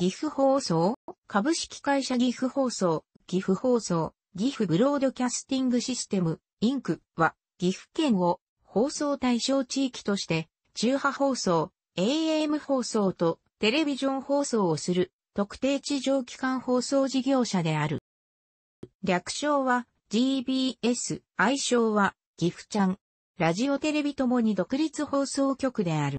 岐阜放送、株式会社岐阜放送、岐阜放送、岐阜ブロードキャスティングシステム、インクは、岐阜県を放送対象地域として、中波放送、AM 放送とテレビジョン放送をする特定地上機関放送事業者である。略称は GBS、愛称は岐阜ちゃん。ラジオテレビともに独立放送局である。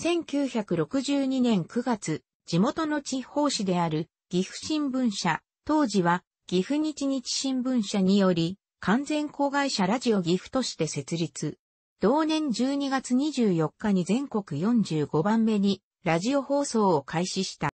1962年9月、地元の地方紙である岐阜新聞社、当時は岐阜日日新聞社により、完全子会社ラジオ岐阜として設立。同年12月24日に全国45番目にラジオ放送を開始した。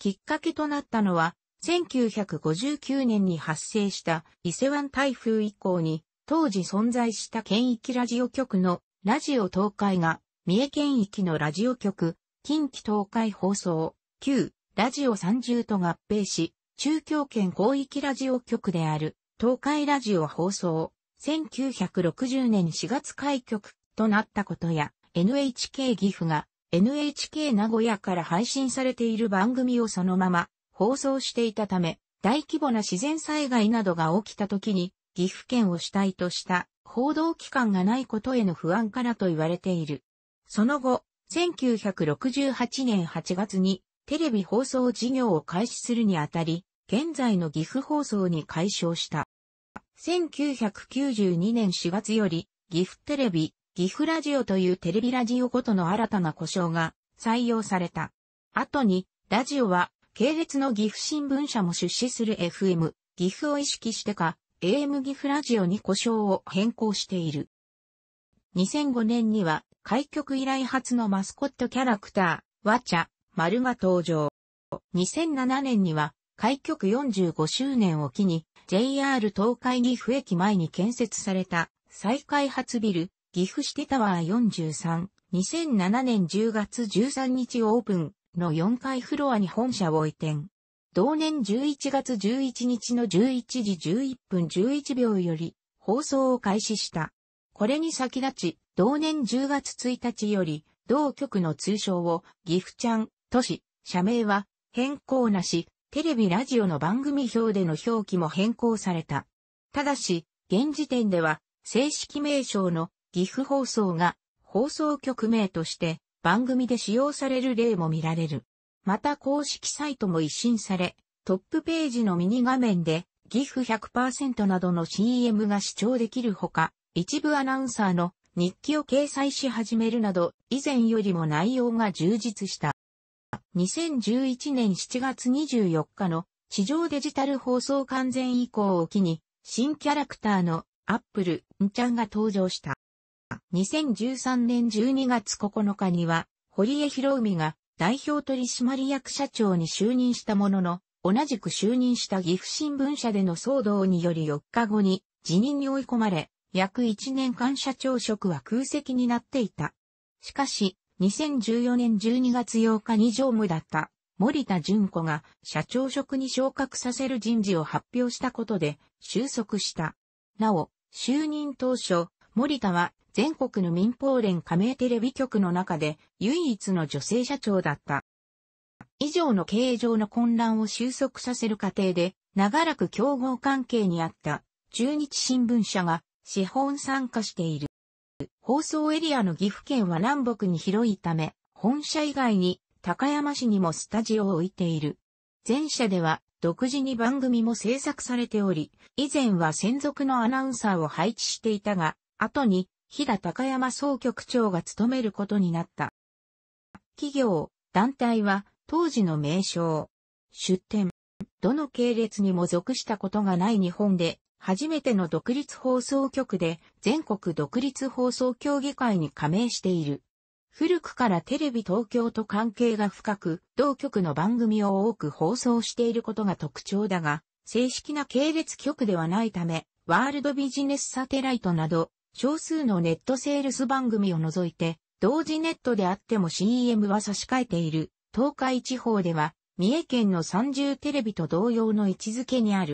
きっかけとなったのは、1959年に発生した伊勢湾台風以降に、当時存在した県域ラジオ局のラジオ東海が、三重県域のラジオ局、近畿東海放送、旧、ラジオ30と合併し、中京圏広域ラジオ局である、東海ラジオ放送、1960年4月開局となったことや、NHK 岐阜が NHK 名古屋から配信されている番組をそのまま放送していたため、大規模な自然災害などが起きた時に岐阜県を主体とした報道機関がないことへの不安からと言われている。その後、1968年8月にテレビ放送事業を開始するにあたり、現在の岐阜放送に改称した。1992年4月より、岐阜テレビ、岐阜ラジオというテレビラジオごとの新たな故障が採用された。後に、ラジオは、系列の岐阜新聞社も出資する FM、岐阜を意識してか、AM 岐阜ラジオに故障を変更している。2005年には、開局以来初のマスコットキャラクター、ワチャ、丸が登場。2007年には、開局45周年を機に、JR 東海岐阜駅前に建設された、再開発ビル、岐阜シテタワー43、2007年10月13日オープンの4階フロアに本社を移転。同年11月11日の11時11分11秒より放送を開始した。これに先立ち、同年10月1日より、同局の通称を、ギフちゃん、都市、社名は、変更なし、テレビラジオの番組表での表記も変更された。ただし、現時点では、正式名称の岐阜放送が放送局名として番組で使用される例も見られる。また公式サイトも一新され、トップページのミニ画面で岐阜100%などの CM が視聴できるほか、一部アナウンサーの日記を掲載し始めるなど、以前よりも内容が充実した。2011年7月24日の地上デジタル放送完全移行を機に、新キャラクターのアップル、んちゃんが登場した。2013年12月9日には、堀江博海が代表取締役社長に就任したものの、同じく就任した岐阜新聞社での騒動により4日後に辞任に追い込まれ、約1年間社長職は空席になっていた。しかし、2014年12月8日に常務だった森田純子が社長職に昇格させる人事を発表したことで収束した。なお、就任当初、森田は全国の民放連加盟テレビ局の中で唯一の女性社長だった。以上の経営上の混乱を収束させる過程で、長らく競合関係にあった中日新聞社が資本参加している。放送エリアの岐阜県は南北に広いため、本社以外に高山市にもスタジオを置いている。前社では独自に番組も制作されており、以前は専属のアナウンサーを配置していたが、後に日田高山総局長が務めることになった。企業、団体は当時の名称、出展、どの系列にも属したことがない日本で初めての独立放送局で全国独立放送協議会に加盟している。古くからテレビ東京と関係が深く、同局の番組を多く放送していることが特徴だが、正式な系列局ではないため、ワールドビジネスサテライトなど、少数のネットセールス番組を除いて、同時ネットであっても CM は差し替えている。東海地方では、三重県の三重テレビと同様の位置づけにある。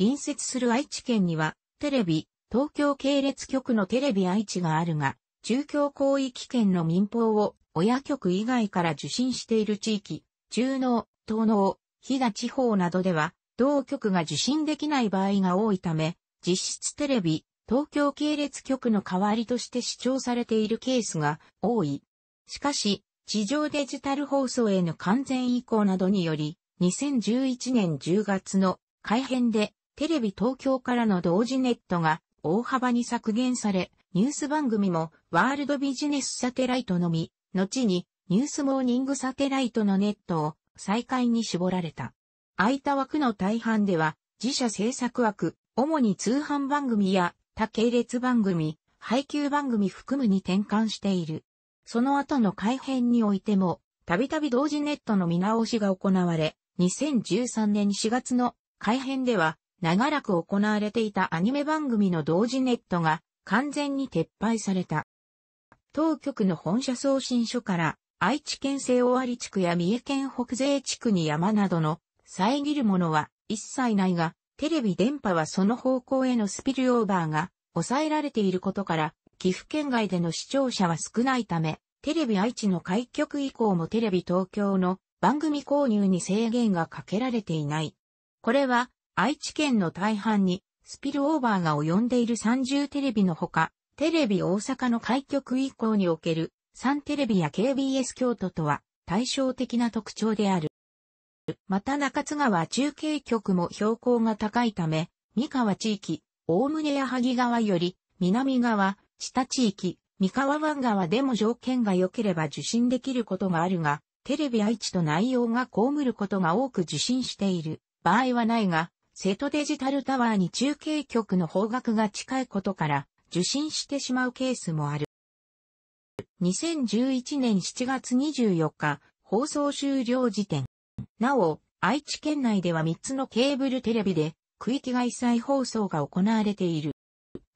隣接する愛知県には、テレビ、東京系列局のテレビ愛知があるが、中京広域圏の民放を親局以外から受信している地域、中農、東農、飛騨地方などでは、同局が受信できない場合が多いため、実質テレビ、東京系列局の代わりとして視聴されているケースが多い。しかし、地上デジタル放送への完全移行などにより、2011年10月の改編でテレビ東京からの同時ネットが大幅に削減され、ニュース番組もワールドビジネスサテライトのみ、後にニュースモーニングサテライトのネットを再開に絞られた。空いた枠の大半では自社制作枠、主に通販番組や多系列番組、配給番組含むに転換している。その後の改編においても、たびたび同時ネットの見直しが行われ、2013年4月の改編では、長らく行われていたアニメ番組の同時ネットが完全に撤廃された。当局の本社送信所から愛知県西尾有地区や三重県北西地区に山などの遮るものは一切ないが、テレビ電波はその方向へのスピルオーバーが抑えられていることから、岐阜県外での視聴者は少ないため、テレビ愛知の開局以降もテレビ東京の番組購入に制限がかけられていない。これは愛知県の大半にスピルオーバーが及んでいる30テレビのほか、テレビ大阪の開局以降における3テレビや KBS 京都とは対照的な特徴である。また中津川中継局も標高が高いため、三河地域、大宗や萩川より南側、下地域、三河湾側でも条件が良ければ受信できることがあるが、テレビ愛知と内容が被ることが多く受信している場合はないが、瀬戸デジタルタワーに中継局の方角が近いことから受信してしまうケースもある。2011年7月24日、放送終了時点。なお、愛知県内では3つのケーブルテレビで区域外再放送が行われている。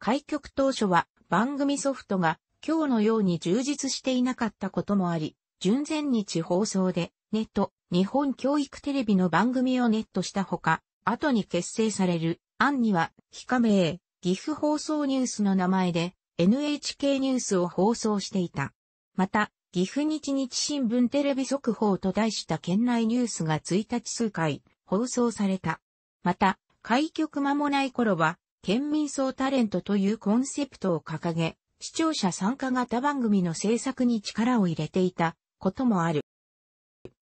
開局当初は番組ソフトが今日のように充実していなかったこともあり、準前日放送でネット、日本教育テレビの番組をネットしたほか、後に結成される、案には、非加盟、岐阜放送ニュースの名前で、NHK ニュースを放送していた。また、岐阜日日新聞テレビ速報と題した県内ニュースが1日数回放送された。また、開局間もない頃は、県民総タレントというコンセプトを掲げ、視聴者参加型番組の制作に力を入れていたこともある。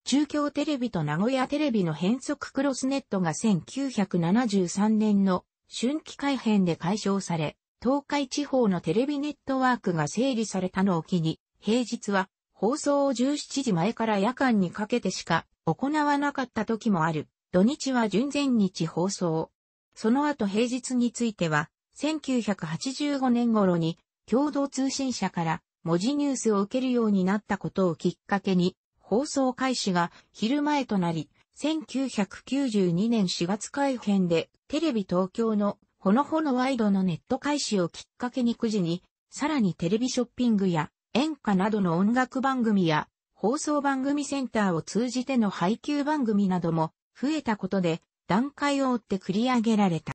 中京テレビと名古屋テレビの変則クロスネットが1973年の春季改編で解消され、東海地方のテレビネットワークが整理されたのを機に、平日は放送を17時前から夜間にかけてしか行わなかった時もある。土日は純前日放送。その後平日については、1985年頃に共同通信社から文字ニュースを受けるようになったことをきっかけに、放送開始が昼前となり、1992年4月改編でテレビ東京のほのほのワイドのネット開始をきっかけに9時に、さらにテレビショッピングや演歌などの音楽番組や放送番組センターを通じての配給番組なども増えたことで段階を追って繰り上げられた。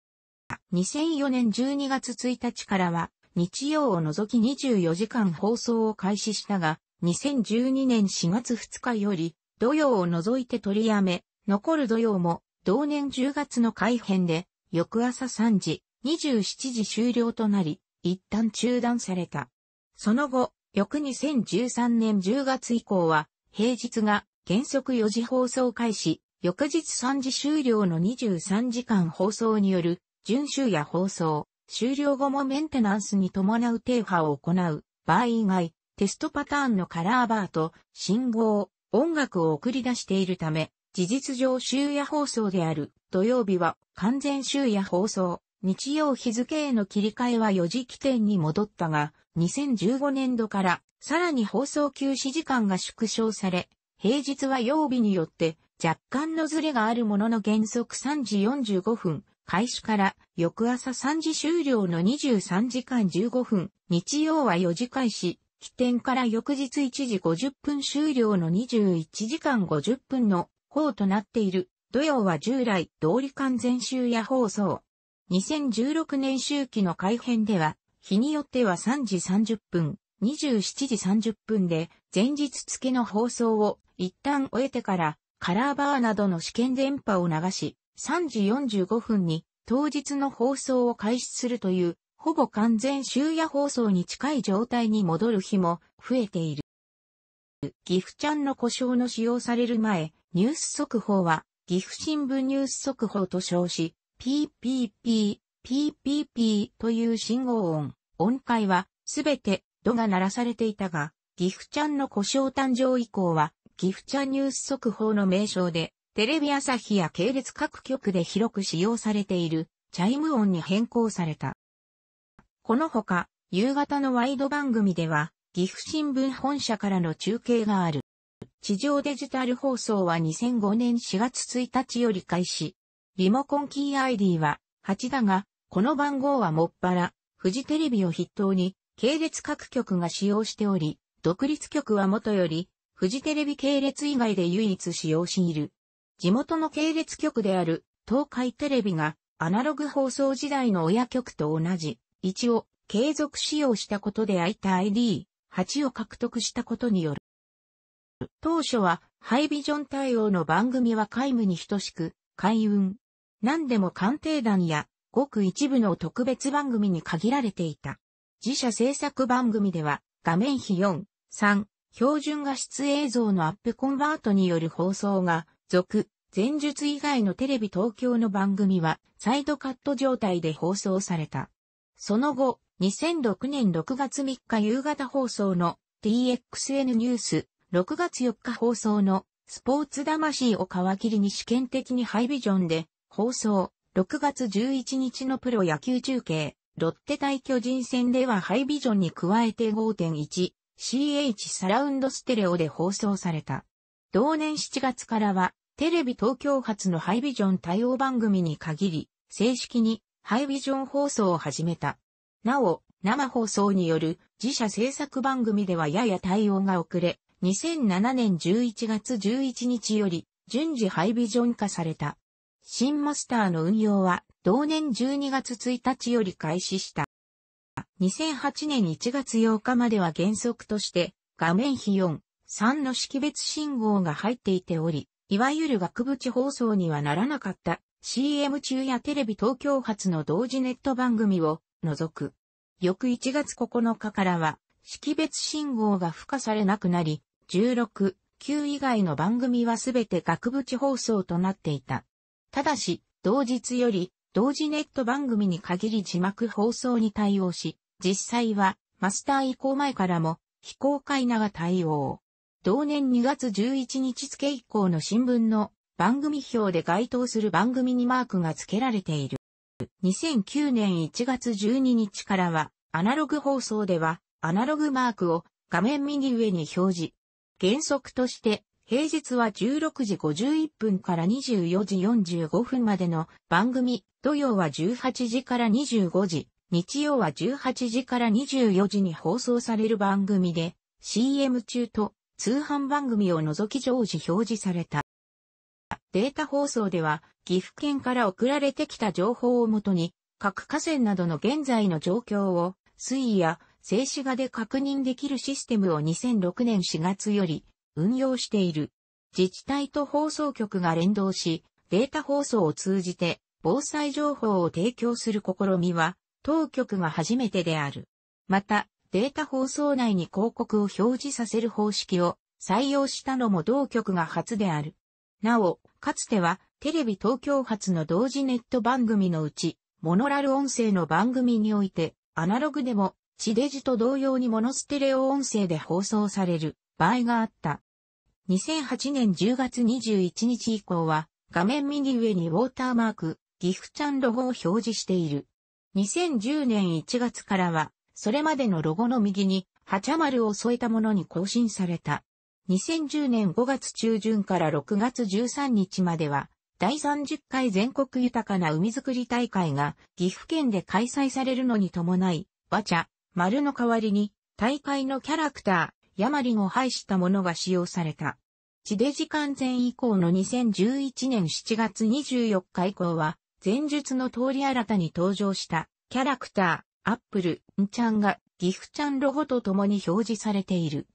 2004年12月1日からは日曜を除き24時間放送を開始したが、2012年4月2日より、土曜を除いて取りやめ、残る土曜も、同年10月の改編で、翌朝3時、27時終了となり、一旦中断された。その後、翌2013年10月以降は、平日が原則4時放送開始、翌日3時終了の23時間放送による、準週や放送、終了後もメンテナンスに伴う停波を行う場合以外、テストパターンのカラーバーと信号、音楽を送り出しているため、事実上終夜放送である土曜日は完全終夜放送。日曜日付への切り替えは4時起点に戻ったが、2015年度からさらに放送休止時間が縮小され、平日は曜日によって若干のズレがあるものの原則3時45分、開始から翌朝3時終了の23時間15分、日曜は4時開始、起点から翌日1時50分終了の21時間50分の方となっている。土曜は従来通り完全集夜放送。2016年周期の改編では、日によっては3時30分、27時30分で前日付の放送を一旦終えてからカラーバーなどの試験電波を流し、3時45分に当日の放送を開始するというほぼ完全終夜放送に近い状態に戻る日も増えている。岐阜ちゃんの故障の使用される前、ニュース速報は、岐阜新聞ニュース速報と称し、PPP、PPP という信号音、音階は、すべて、度が鳴らされていたが、ギフちゃんの故障誕生以降は、岐阜ちゃんニュース速報の名称で、テレビ朝日や系列各局で広く使用されている、チャイム音に変更された。このほか、夕方のワイド番組では、岐阜新聞本社からの中継がある。地上デジタル放送は2005年4月1日より開始。リモコンキー ID は8だが、この番号はもっぱら、フジテレビを筆頭に、系列各局が使用しており、独立局はもとより、フジテレビ系列以外で唯一使用している。地元の系列局である東海テレビがアナログ放送時代の親局と同じ1を継続使用したことで空いた ID8 を獲得したことによる。当初はハイビジョン対応の番組は皆無に等しく、開運。何でも鑑定団や、ごく一部の特別番組に限られていた。自社制作番組では、画面比4、3、標準画質映像のアップコンバートによる放送が、続、前述以外のテレビ東京の番組は、サイドカット状態で放送された。その後、2006年6月3日夕方放送の TXN ニュース、6月4日放送のスポーツ魂を皮切りに試験的にハイビジョンで放送、6月11日のプロ野球中継、ロッテ対巨人戦ではハイビジョンに加えて 5.1CH サラウンドステレオで放送された。同年7月からはテレビ東京発のハイビジョン対応番組に限り、正式にハイビジョン放送を始めた。なお、生放送による自社制作番組ではやや対応が遅れ、2007年11月11日より順次ハイビジョン化された。新マスターの運用は同年12月1日より開始した。2008年1月8日までは原則として画面比4、3の識別信号が入っていており、いわゆる額縁放送にはならなかった CM 中やテレビ東京発の同時ネット番組を除く。翌1月9日からは、識別信号が付加されなくなり、16、9以外の番組はすべて額縁放送となっていた。ただし、同日より、同時ネット番組に限り字幕放送に対応し、実際は、マスター移行前からも、非公開なが対応。同年2月11日付以降の新聞の番組表で該当する番組にマークが付けられている。2009年1月12日からは、アナログ放送では、アナログマークを画面右上に表示。原則として、平日は16時51分から24時45分までの番組、土曜は18時から25時、日曜は18時から24時に放送される番組で、CM 中と通販番組を除き常時表示された。データ放送では、岐阜県から送られてきた情報をもとに、各河川などの現在の状況を、水位や静止画で確認できるシステムを2006年4月より運用している。自治体と放送局が連動し、データ放送を通じて防災情報を提供する試みは、当局が初めてである。また、データ放送内に広告を表示させる方式を採用したのも同局が初である。なお、かつてはテレビ東京発の同時ネット番組のうち、モノラル音声の番組において、アナログでも、地デジと同様にモノステレオ音声で放送される場合があった。2008年10月21日以降は、画面右上にウォーターマーク、ギフチャンロゴを表示している。2010年1月からは、それまでのロゴの右に、チャマ丸を添えたものに更新された。2010年5月中旬から6月13日までは、第30回全国豊かな海づくり大会が岐阜県で開催されるのに伴い、バチャ、丸の代わりに、大会のキャラクター、ヤマリンを配したものが使用された。地デジ完全以降の2011年7月24日以降は、前述の通り新たに登場したキャラクター、アップル、んちゃんがギフちゃんロゴと共に表示されている。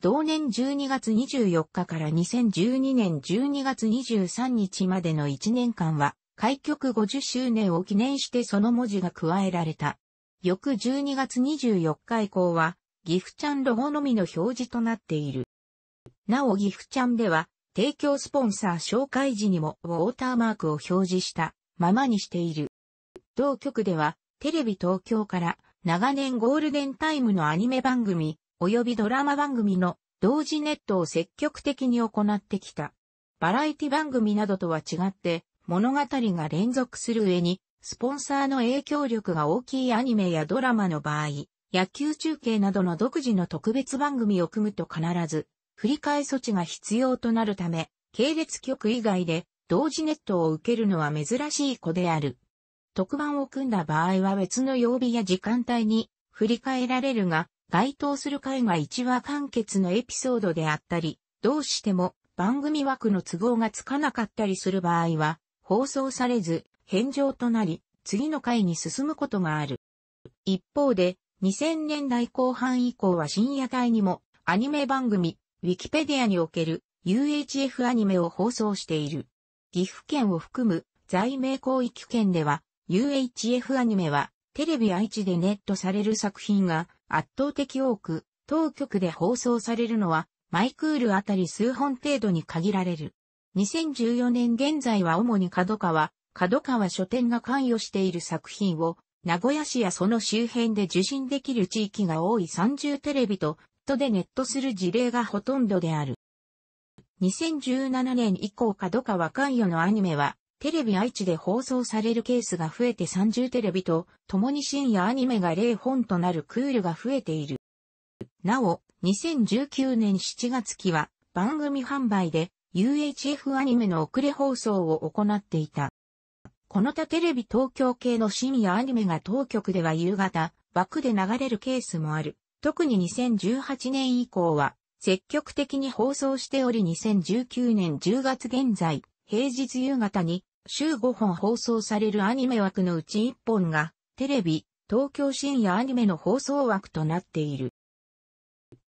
同年12月24日から2012年12月23日までの1年間は、開局50周年を記念してその文字が加えられた。翌12月24日以降は、ギフちゃんロゴのみの表示となっている。なおギフちゃんでは、提供スポンサー紹介時にもウォーターマークを表示したままにしている。同局では、テレビ東京から長年ゴールデンタイムのアニメ番組、及びドラマ番組の同時ネットを積極的に行ってきた。バラエティ番組などとは違って、物語が連続する上に、スポンサーの影響力が大きいアニメやドラマの場合、野球中継などの独自の特別番組を組むと必ず、振り替え措置が必要となるため、系列局以外で同時ネットを受けるのは珍しい子である。特番を組んだ場合は別の曜日や時間帯に振り替えられるが、該当する回が1話完結のエピソードであったり、どうしても番組枠の都合がつかなかったりする場合は、放送されず、返上となり、次の回に進むことがある。一方で、2000年代後半以降は深夜帯にも、アニメ番組、ウィキペディアにおける UHF アニメを放送している。岐阜県を含む在名広域圏では UHF アニメはテレビ愛知でネットされる作品が圧倒的多く、当局で放送されるのは、マイクールあたり数本程度に限られる。2014年現在は主に角川、角川書店が関与している作品を、名古屋市やその周辺で受信できる地域が多い30テレビと、とでネットする事例がほとんどである。2017年以降角川関与のアニメは、テレビ愛知で放送されるケースが増えて30テレビと、共に深夜アニメが0本となるクールが増えている。なお、2019年7月期は、番組販売で UHF アニメの遅れ放送を行っていた。この他テレビ東京系の深夜アニメが当局では夕方、枠で流れるケースもある。特に2018年以降は、積極的に放送しており2019年10月現在、平日夕方に週5本放送されるアニメ枠のうち1本が、テレビ、東京深夜アニメの放送枠となっている。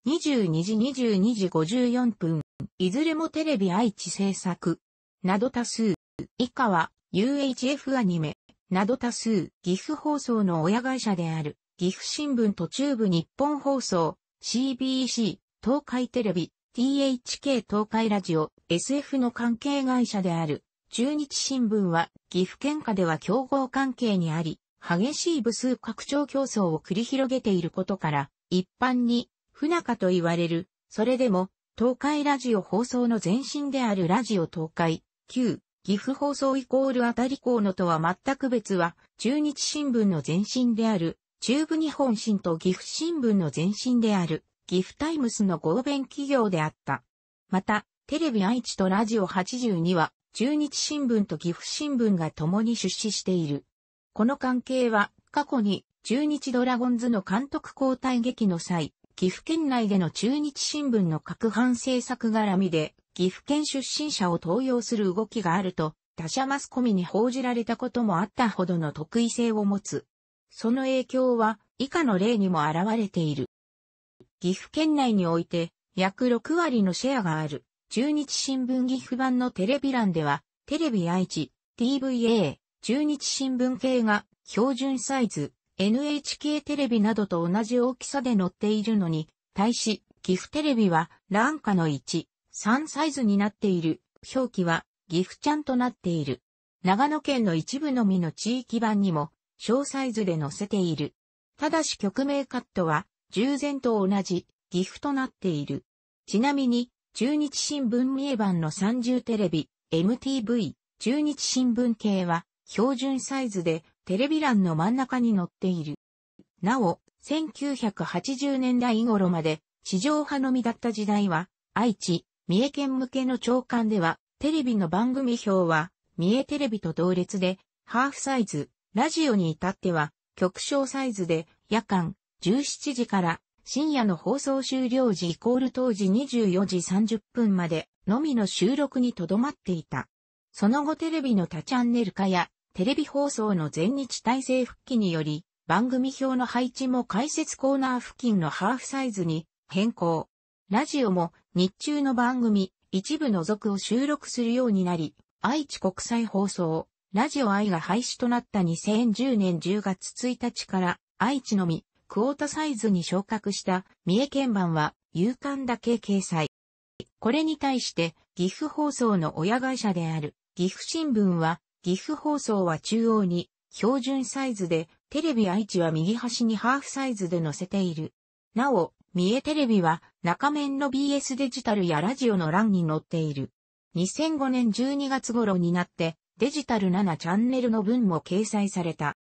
22時22時54分、いずれもテレビ愛知制作、など多数、以下は UHF アニメ、など多数、岐阜放送の親会社である、岐阜新聞と中部日本放送、CBC、東海テレビ、THK 東海ラジオ、SF の関係会社である、中日新聞は岐阜県下では競合関係にあり、激しい部数拡張競争を繰り広げていることから、一般に不仲と言われる、それでも東海ラジオ放送の前身であるラジオ東海、旧岐阜放送イコールあたり校のとは全く別は、中日新聞の前身である、中部日本新と岐阜新聞の前身である、岐阜タイムスの合弁企業であった。また、テレビ愛知とラジオ82は、中日新聞と岐阜新聞が共に出資している。この関係は過去に中日ドラゴンズの監督交代劇の際、岐阜県内での中日新聞の各版制作絡みで岐阜県出身者を登用する動きがあると他社マスコミに報じられたこともあったほどの特異性を持つ。その影響は以下の例にも現れている。岐阜県内において約6割のシェアがある。中日新聞岐阜版のテレビ欄では、テレビ愛知、TVA、中日新聞系が標準サイズ、NHK テレビなどと同じ大きさで載っているのに、対し、岐阜テレビは欄下の1、3サイズになっている、表記は岐阜ちゃんとなっている。長野県の一部のみの地域版にも、小サイズで載せている。ただし曲名カットは、従前と同じ、岐阜となっている。ちなみに、中日新聞三重版の30テレビ、MTV、中日新聞系は、標準サイズで、テレビ欄の真ん中に載っている。なお、1980年代頃まで、地上派のみだった時代は、愛知、三重県向けの長官では、テレビの番組表は、三重テレビと同列で、ハーフサイズ、ラジオに至っては、極小サイズで、夜間、17時から深夜の放送終了時イコール当時24時30分までのみの収録にとどまっていた。その後テレビの多チャンネル化やテレビ放送の全日体制復帰により番組表の配置も解説コーナー付近のハーフサイズに変更。ラジオも日中の番組一部除くを収録するようになり、愛知国際放送、ラジオ愛が廃止となった2010年10月1日から愛知のみクォータサイズに昇格した三重県版は夕刊だけ掲載。これに対して岐阜放送の親会社である岐阜新聞は岐阜放送は中央に標準サイズでテレビ愛知は右端にハーフサイズで載せている。なお、三重テレビは中面の BS デジタルやラジオの欄に載っている。2005年12月頃になってデジタル7チャンネルの分も掲載された。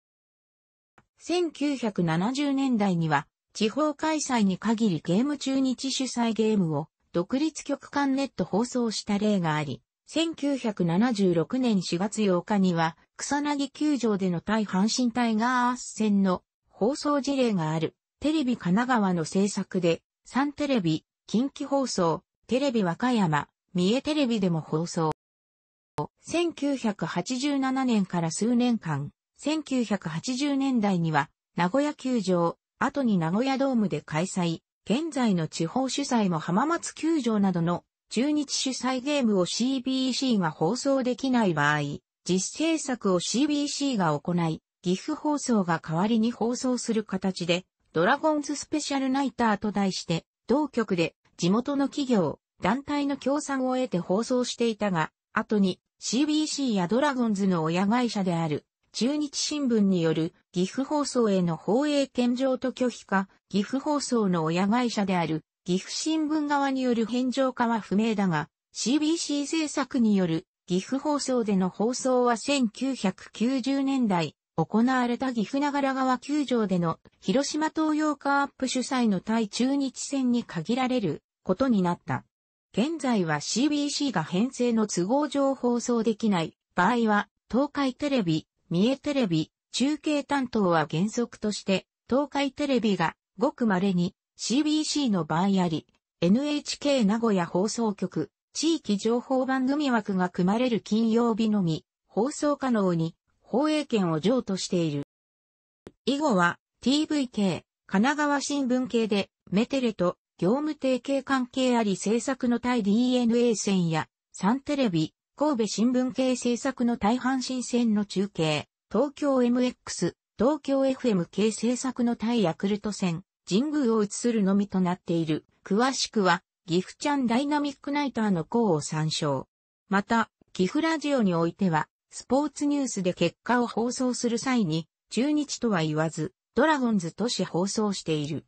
1970年代には、地方開催に限りゲーム中日主催ゲームを独立局間ネット放送した例があり、1976年4月8日には、草薙球場での対阪神タイガース戦の放送事例がある、テレビ神奈川の制作で、サンテレビ、近畿放送、テレビ和歌山、三重テレビでも放送。1987年から数年間、1980年代には、名古屋球場、後に名古屋ドームで開催、現在の地方主催も浜松球場などの中日主催ゲームを CBC が放送できない場合、実制作を CBC が行い、岐阜放送が代わりに放送する形で、ドラゴンズスペシャルナイターと題して、同局で地元の企業、団体の協賛を得て放送していたが、後に CBC やドラゴンズの親会社である中日新聞による岐阜放送への放映献上と拒否か、岐阜放送の親会社である岐阜新聞側による返上かは不明だが、CBC 制作による岐阜放送での放送は1990年代行われた岐阜長良川球場での広島東洋カープ主催の対中日戦に限られることになった。現在は CBC が編成の都合上放送できない場合は東海テレビ、三重テレビ、中継担当は原則として、東海テレビが、ごく稀に CBC の場合あり、NHK 名古屋放送局、地域情報番組枠が組まれる金曜日のみ、放送可能に、放映権を譲渡している。以後は、TVK、神奈川新聞系で、メテレと業務提携関係あり制作の対 DNA 線や、サンテレビ、神戸新聞系制作の大阪新鮮の中継、東京 MX、東京 FM 系制作の対ヤクルト戦、神宮を映するのみとなっている。詳しくは、ギフちゃんダイナミックナイターの項を参照。また、ギフラジオにおいては、スポーツニュースで結果を放送する際に、中日とは言わず、ドラゴンズとし放送している。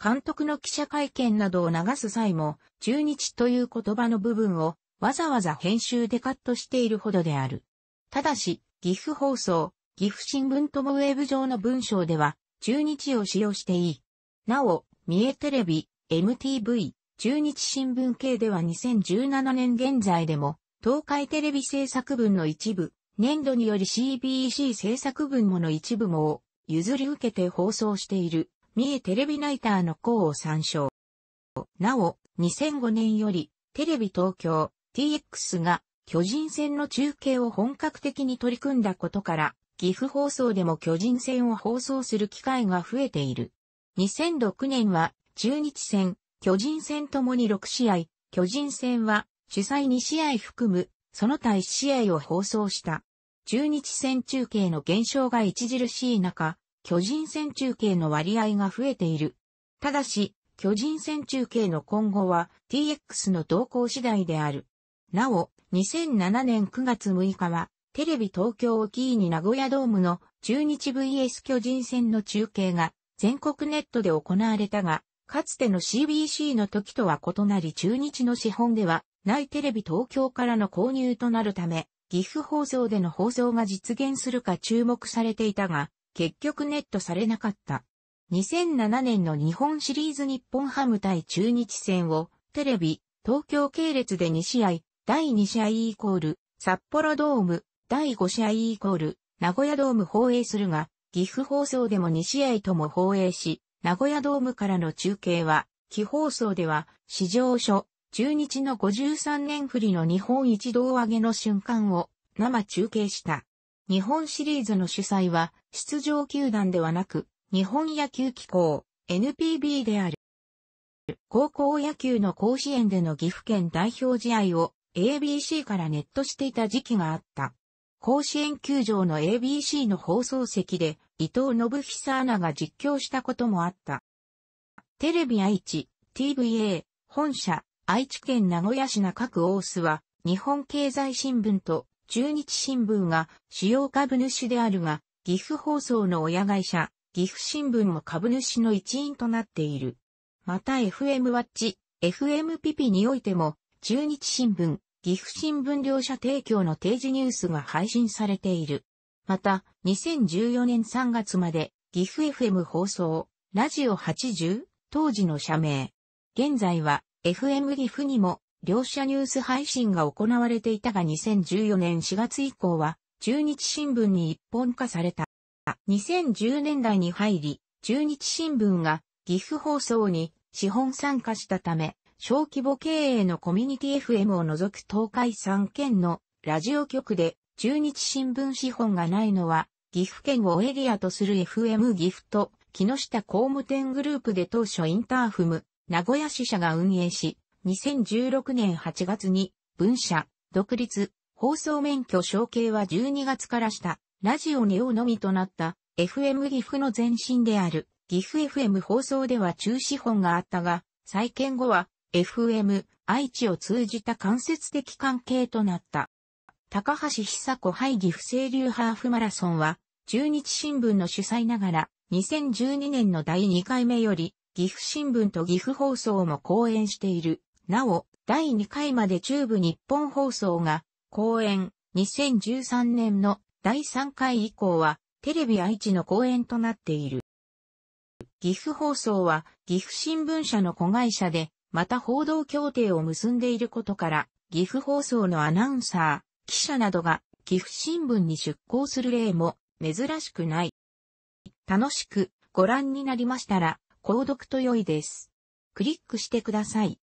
監督の記者会見などを流す際も、中日という言葉の部分をわざわざ編集でカットしているほどである。ただし、岐阜放送、岐阜新聞ともウェブ上の文章では、中日を使用していい。なお、三重テレビ、MTV、中日新聞系では2017年現在でも、東海テレビ制作分の一部、年度により CBEC 制作分もの一部も、譲り受けて放送している、三重テレビナイターの項を参照。なお、2005年より、テレビ東京、TX が巨人戦の中継を本格的に取り組んだことから、岐阜放送でも巨人戦を放送する機会が増えている。2006年は中日戦、巨人戦ともに6試合、巨人戦は主催2試合含む、その他1試合を放送した。中日戦中継の減少が著しい中、巨人戦中継の割合が増えている。ただし、巨人戦中継の今後は TX の動向次第である。なお、2007年9月6日は、テレビ東京をキーに名古屋ドームの中日 VS 巨人戦の中継が全国ネットで行われたが、かつての CBC の時とは異なり中日の資本ではないテレビ東京からの購入となるため、岐阜放送での放送が実現するか注目されていたが、結局ネットされなかった。2007年の日本シリーズ日本ハム対中日戦をテレビ、東京系列で2試合、第2試合イコール、札幌ドーム、第5試合イコール、名古屋ドーム放映するが、岐阜放送でも2試合とも放映し、名古屋ドームからの中継は、非放送では、史上初、中日の53年振りの日本一同上げの瞬間を生中継した。日本シリーズの主催は、出場球団ではなく、日本野球機構、NPB である。高校野球の甲子園での岐阜県代表試合を ABC からネットしていた時期があった。甲子園球場の ABC の放送席で伊藤信久アナが実況したこともあった。テレビ愛知、TVA、本社、愛知県名古屋市中区大須は、日本経済新聞と中日新聞が主要株主であるが、岐阜放送の親会社、岐阜新聞も株主の一員となっている。また FM ワッチ、FM ピピにおいても、中日新聞、岐阜新聞両社提供の定時ニュースが配信されている。また、2014年3月まで、岐阜 FM 放送、ラジオ80、当時の社名。現在は、FM 岐阜にも、両社ニュース配信が行われていたが2014年4月以降は、中日新聞に一本化された。2010年代に入り、中日新聞が岐阜放送に資本参加したため、小規模経営のコミュニティ FM を除く東海3県のラジオ局で中日新聞資本がないのは岐阜県をエリアとする FM 岐阜と木下工務店グループで当初インターフム名古屋支社が運営し2016年8月に分社独立放送免許承継は12月からしたラジオネオのみとなった FM 岐阜の前身である岐阜 FM 放送では中資本があったが再建後は FM、愛知を通じた間接的関係となった。高橋久子杯岐阜清流ハーフマラソンは、中日新聞の主催ながら、2012年の第2回目より、岐阜新聞と岐阜放送も講演している。なお、第2回まで中部日本放送が、講演、2013年の第3回以降は、テレビ愛知の講演となっている。岐阜放送は、岐阜新聞社の子会社で、また報道協定を結んでいることから、岐阜放送のアナウンサー、記者などが岐阜新聞に出向する例も珍しくない。楽しくご覧になりましたら、購読と良いです。クリックしてください。